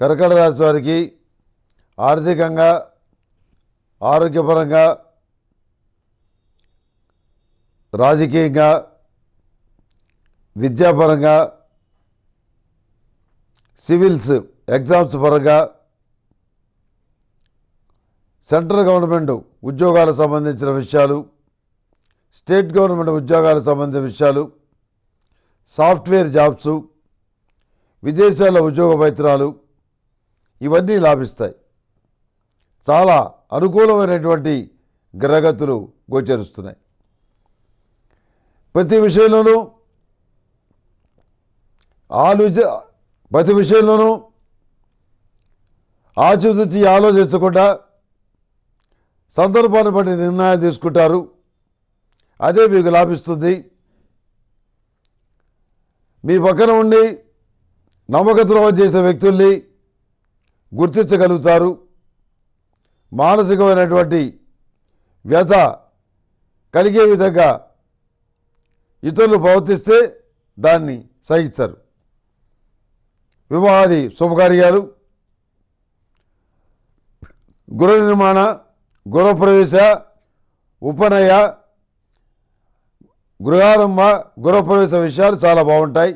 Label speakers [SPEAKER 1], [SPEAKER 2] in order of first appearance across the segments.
[SPEAKER 1] కర్కట రాశి వారికి ఆర్థికంగా ఆరోగ్యపరంగా రాజకీయంగా విద్యాపరంగా సివిల్స్ ఎగ్జామ్స్ పరంగా సెంట్రల్ గవర్నమెంట్ ఉద్యోగాలకు సంబంధించిన విషయాలు స్టేట్ గవర్నమెంట్ ఉద్యోగాలకు సంబంధించిన విషయాలు సాఫ్ట్వేర్ జాబ్స్ విదేశాల ఉద్యోగ పైత్రాలు ఇవన్నీ లాభిస్తాయి చాలా అనుకూలమైనటువంటి గ్రహగతులు గోచరిస్తున్నాయి ప్రతి విషయంలోనూ ఆలోచ ప్రతి విషయంలోనూ ఆచితూచి ఆలోచించకుండా సందర్భాన్ని బట్టి నిర్ణయాలు తీసుకుంటారు అదే మీకు లాభిస్తుంది మీ పక్కన ఉండి నమ్మకద్రోహం చేసిన వ్యక్తుల్ని గుర్తించగలుగుతారు మానసికమైనటువంటి వ్యత కలిగే విధంగా ఇతరులు ప్రవర్తిస్తే దాన్ని సహిస్తారు వివాహాది శుభకార్యాలు గృహ నిర్మాణ గృహప్రవేశ ఉపనయ గృహారంభ గృహప్రవేశ విషయాలు చాలా బాగుంటాయి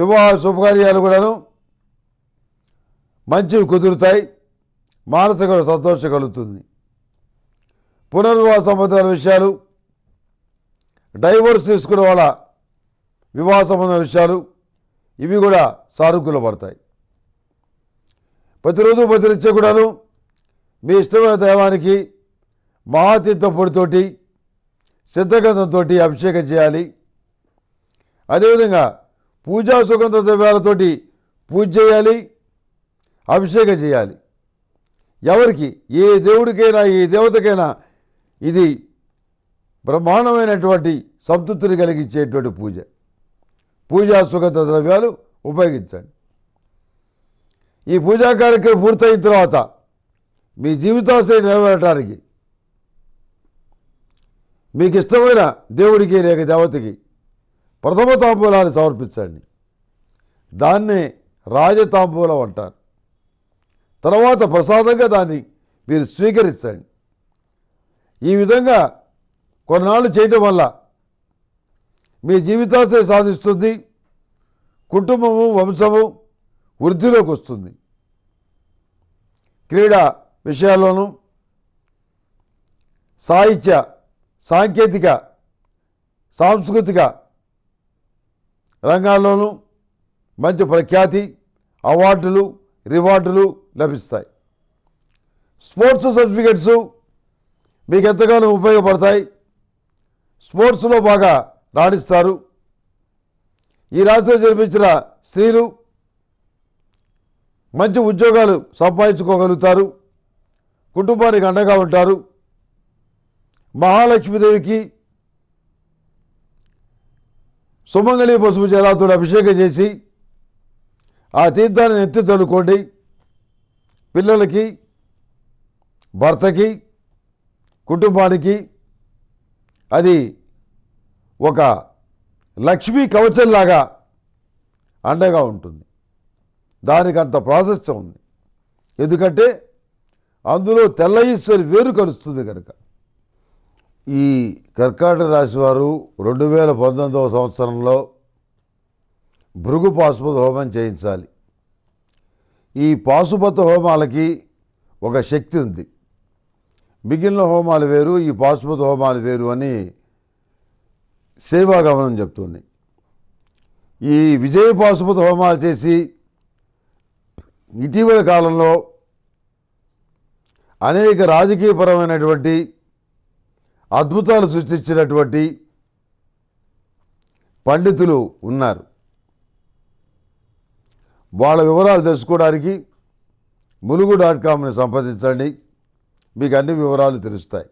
[SPEAKER 1] వివాహ శుభకార్యాలు కూడాను మంచివి కుదురుతాయి మానసిక సంతోషం కలుగుతుంది పునర్వివాహ సంబంధమైన విషయాలు డైవర్స్ తీసుకున్న వాళ్ళ వివాహ సంబంధమైన విషయాలు ఇవి కూడా సానుకూల పడతాయి ప్రతిరోజు ప్రతినిత్యం కూడాను మీ ఇష్టమైన దైవానికి మహాతీర్థ పొడితోటి సిద్ధగంధంతో అభిషేకం చేయాలి అదేవిధంగా పూజా సుగంధ ద్రవ్యాలతోటి పూజ చేయాలి అభిషేకం చేయాలి ఎవరికి ఏ దేవుడికైనా ఏ దేవతకైనా ఇది బ్రహ్మాండమైనటువంటి సంతృప్తిని కలిగించేటువంటి పూజ పూజా సుగంధ ద్రవ్యాలు ఉపయోగించండి ఈ పూజా కార్యక్రమం పూర్తయిన తర్వాత మీ జీవితాశ్రయం నెరవేరటానికి మీకు ఇష్టమైన దేవుడికి లేక దేవతకి ప్రథమ తాంబూలాన్ని సమర్పించండి దాన్నే రాజతాంబూలం అంటారు తర్వాత ప్రసాదంగా దాన్ని మీరు స్వీకరించండి ఈ విధంగా కొన్నాళ్ళు చేయటం వల్ల మీ జీవితాశ సాధిస్తుంది కుటుంబము వంశము వృద్ధిలోకి వస్తుంది క్రీడా విషయాల్లోనూ సాహిత్య సాంకేతిక సాంస్కృతిక రంగాల్లోనూ మంచి ప్రఖ్యాతి అవార్డులు రివార్డులు లభిస్తాయి స్పోర్ట్స్ సర్టిఫికెట్స్ మీకు ఎంతగానో ఉపయోగపడతాయి స్పోర్ట్స్లో బాగా రాణిస్తారు ఈ రాష్ట్రంలో జన్మించిన స్త్రీలు మంచి ఉద్యోగాలు సంపాదించుకోగలుగుతారు కుటుంబానికి అండగా ఉంటారు మహాలక్ష్మీదేవికి సుమంగళి పసుపు జలాతుడు అభిషేకం చేసి ఆ తీర్థాన్ని ఎత్తి తలుకోండి పిల్లలకి భర్తకి కుటుంబానికి అది ఒక లక్ష్మీ కవచంలాగా అండగా ఉంటుంది దానికి అంత ప్రాశస్యం ఉంది ఎందుకంటే అందులో తెల్ల ఈశ్వరి వేరు కలుస్తుంది కనుక ఈ కర్కాటక రాశి వారు రెండు వేల పంతొమ్మిదవ సంవత్సరంలో భృగు పాశుపత హోమం చేయించాలి ఈ పాశుపత హోమాలకి ఒక శక్తి ఉంది మిగిలిన హోమాలు వేరు ఈ పాశుపత హోమాలు వేరు అని సేవా గమనం చెప్తుంది ఈ విజయ పాశుపత హోమాలు చేసి ఇటీవల కాలంలో అనేక రాజకీయపరమైనటువంటి అద్భుతాలు సృష్టించినటువంటి పండితులు ఉన్నారు వాళ్ళ వివరాలు తెలుసుకోవడానికి ములుగు డాట్ కామ్ని సంప్రదించండి మీకు అన్ని వివరాలు తెలుస్తాయి